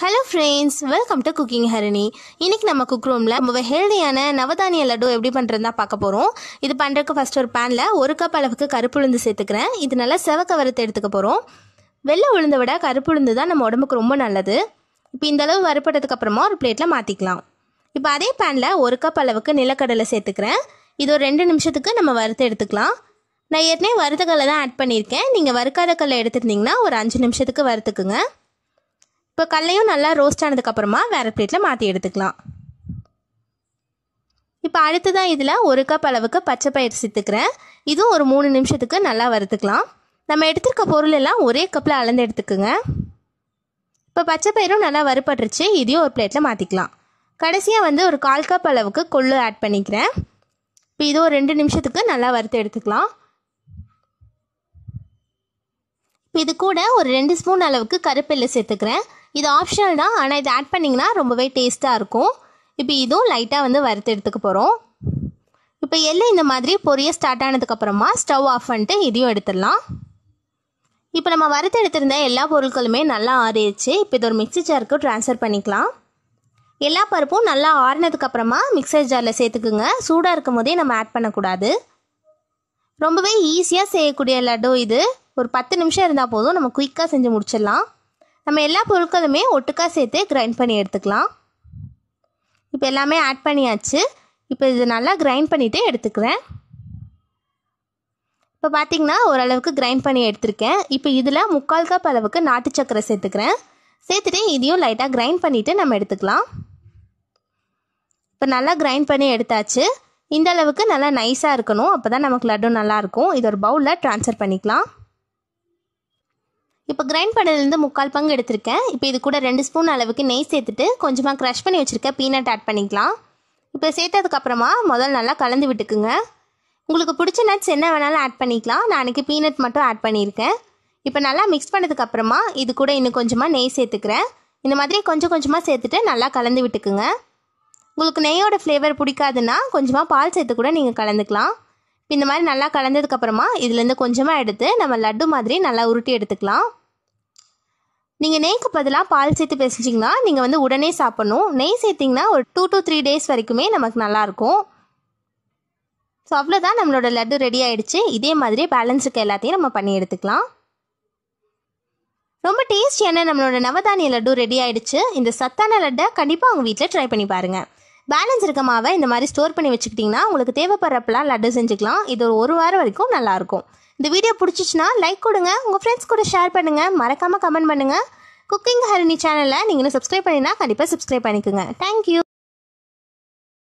hello friends welcome to cooking Harini இன்றைக்கி நம்ம cook ரூமில் ரொம்பவே ஹெல்தியான நவதானிய லட்டு எப்படி பண்ணுறதுனா பார்க்க போகிறோம் இது பண்ணுறதுக்கு ஃபஸ்ட் ஒரு பேனில் ஒரு கப் அளவுக்கு கருப்பு உளுந்து சேர்த்துக்கிறேன் இது நல்லா செவக்க வறுத்து எடுத்துக்க போகிறோம் வெள்ளை உளுந்தை விட கருப்பு உளுந்து தான் நம்ம உடம்புக்கு ரொம்ப நல்லது இப்போ இந்த அளவு அப்புறமா ஒரு பிளேட்டில் மாற்றிக்கலாம் இப்போ அதே பேனில் ஒரு கப் அளவுக்கு நிலக்கடலை சேர்த்துக்கிறேன் இது ஒரு ரெண்டு நிமிஷத்துக்கு நம்ம வறுத்து எடுத்துக்கலாம் நான் ஏற்கனவே வறுத்த கல்லை தான் ஆட் பண்ணியிருக்கேன் நீங்கள் வறுக்காத கல்லை எடுத்துருந்தீங்கன்னா ஒரு அஞ்சு நிமிஷத்துக்கு வறுத்துக்குங்க இப்போ கல்லையும் நல்லா ரோஸ்ட் அப்புறமா வேறு பிளேட்ல மாற்றி எடுத்துக்கலாம் இப்போ அடுத்ததான் இதில் ஒரு கப் அளவுக்கு பச்சை பயிர் சித்துக்கிறேன் இதுவும் ஒரு மூணு நிமிஷத்துக்கு நல்லா வறுத்துக்கலாம் நம்ம எடுத்துருக்க பொருள் எல்லாம் ஒரே கப்பில் அளந்து எடுத்துக்கோங்க இப்போ பச்சை பயிரும் நல்லா வறுப்பட்டுருச்சு இதையும் ஒரு பிளேட்டில் மாற்றிக்கலாம் கடைசியாக வந்து ஒரு கால் கப் அளவுக்கு கொள்ளு ஆட் பண்ணிக்கிறேன் இப்போ இது ஒரு ரெண்டு நிமிஷத்துக்கு நல்லா வறுத்து எடுத்துக்கலாம் இப்போ இது கூட ஒரு ரெண்டு ஸ்பூன் அளவுக்கு கருப்பெல்லு சேர்த்துக்கிறேன் இது ஆப்ஷனல் தான் ஆனால் இது ஆட் பண்ணிங்கன்னா ரொம்பவே டேஸ்ட்டாக இருக்கும் இப்போ இதுவும் லைட்டாக வந்து வறுத்து எடுத்துக்க போகிறோம் இப்போ எல்லாம் இந்த மாதிரி பொரிய ஸ்டார்ட் ஆனதுக்கப்புறமா ஸ்டவ் ஆஃப் பண்ணிட்டு இதையும் எடுத்துடலாம் இப்போ நம்ம வறுத்து எடுத்திருந்த எல்லா பொருட்களுமே நல்லா ஆறிடுச்சு இப்போ இது ஒரு மிக்சி ஜாருக்கு ட்ரான்ஸ்ஃபர் பண்ணிக்கலாம் எல்லா பருப்பும் நல்லா ஆறினதுக்கப்புறமா மிக்சர் ஜாரில் சேர்த்துக்குங்க சூடாக இருக்கும் போதே நம்ம ஆட் பண்ணக்கூடாது ரொம்பவே ஈஸியாக செய்யக்கூடிய லட்டு இது ஒரு பத்து நிமிஷம் இருந்தால் போதும் நம்ம குயிக்காக செஞ்சு முடிச்சிடலாம் நம்ம எல்லா பொருட்களுமே ஒட்டுக்காக சேர்த்து கிரைண்ட் பண்ணி எடுத்துக்கலாம் இப்போ எல்லாமே ஆட் பண்ணியாச்சு இப்போ இது நல்லா கிரைண்ட் பண்ணிவிட்டு எடுத்துக்கிறேன் இப்போ பார்த்திங்கன்னா ஓரளவுக்கு கிரைண்ட் பண்ணி எடுத்திருக்கேன் இப்போ இதில் முக்கால் கப் அளவுக்கு நாட்டு சக்கரை சேர்த்துக்கிறேன் சேர்த்துட்டு இதையும் லைட்டாக கிரைண்ட் பண்ணிவிட்டு நம்ம எடுத்துக்கலாம் இப்போ நல்லா கிரைண்ட் பண்ணி எடுத்தாச்சு இந்த அளவுக்கு நல்லா நைஸாக இருக்கணும் அப்போ தான் நமக்கு லட்டு நல்லாயிருக்கும் இது ஒரு பவுலில் ட்ரான்ஸ்ஃபர் பண்ணிக்கலாம் இப்போ கிரைண்ட் பண்ணதுலேருந்து முக்கால் பங்கு எடுத்திருக்கேன் இப்போ இது கூட ரெண்டு ஸ்பூன் அளவுக்கு நெய் சேர்த்துட்டு கொஞ்சமாக க்ரஷ் பண்ணி வச்சுருக்கேன் பீனட் ஆட் பண்ணிக்கலாம் இப்போ சேர்த்ததுக்கப்புறமா முதல் நல்லா கலந்து விட்டுக்குங்க உங்களுக்கு பிடிச்ச நட்ஸ் என்ன வேணாலும் ஆட் பண்ணிக்கலாம் நான் அன்றைக்கி பீனட் மட்டும் ஆட் பண்ணியிருக்கேன் இப்போ நல்லா மிக்ஸ் பண்ணதுக்கப்புறமா இது கூட இன்னும் கொஞ்சமாக நெய் சேர்த்துக்கிறேன் இந்த மாதிரி கொஞ்சம் கொஞ்சமாக சேர்த்துட்டு நல்லா கலந்து விட்டுக்குங்க உங்களுக்கு நெய்யோட ஃப்ளேவர் பிடிக்காதுன்னா கொஞ்சமாக பால் சேர்த்து கூட நீங்கள் கலந்துக்கலாம் இந்த மாதிரி நல்லா கலந்ததுக்கப்புறமா இதுலேருந்து கொஞ்சமாக எடுத்து நம்ம லட்டு மாதிரி நல்லா உருட்டி எடுத்துக்கலாம் நீங்கள் நெய்க்கு பதிலாக பால் சேர்த்து பேசிச்சிங்கன்னா நீங்கள் வந்து உடனே சாப்பிட்ணும் நெய் சேர்த்திங்கன்னா ஒரு டூ டு த்ரீ டேஸ் வரைக்குமே நமக்கு நல்லாயிருக்கும் ஸோ அவ்வளோதான் நம்மளோட லட்டு ரெடி ஆகிடுச்சு இதே மாதிரி பேலன்ஸுக்கு எல்லாத்தையும் நம்ம பண்ணி எடுத்துக்கலாம் ரொம்ப டேஸ்டியான நம்மளோட நவதானிய லட்டு ரெடி ஆயிடுச்சு இந்த சத்தான லட்டை கண்டிப்பாக அவங்க வீட்டில் ட்ரை பண்ணி பாருங்கள் பேலன்ஸ் இருக்க மாவை இந்த மாதிரி ஸ்டோர் பண்ணி வச்சுக்கிட்டிங்கன்னா உங்களுக்கு தேவைப்படுறப்பெல்லாம் லட்டு செஞ்சுக்கலாம் இது ஒரு ஒரு வாரம் வரைக்கும் நல்லாயிருக்கும் இந்த வீடியோ பிடிச்சிச்சின்னா லைக் கொடுங்க உங்கள் ஃப்ரெண்ட்ஸ் கூட ஷேர் பண்ணுங்கள் மறக்காமல் கமெண்ட் பண்ணுங்கள் குக்கிங் ஹரிணி சேனலில் நீங்கள் சப்ஸ்கிரைப் பண்ணினா கண்டிப்பாக சப்ஸ்கிரைப் பண்ணிக்கோங்க தேங்க்யூ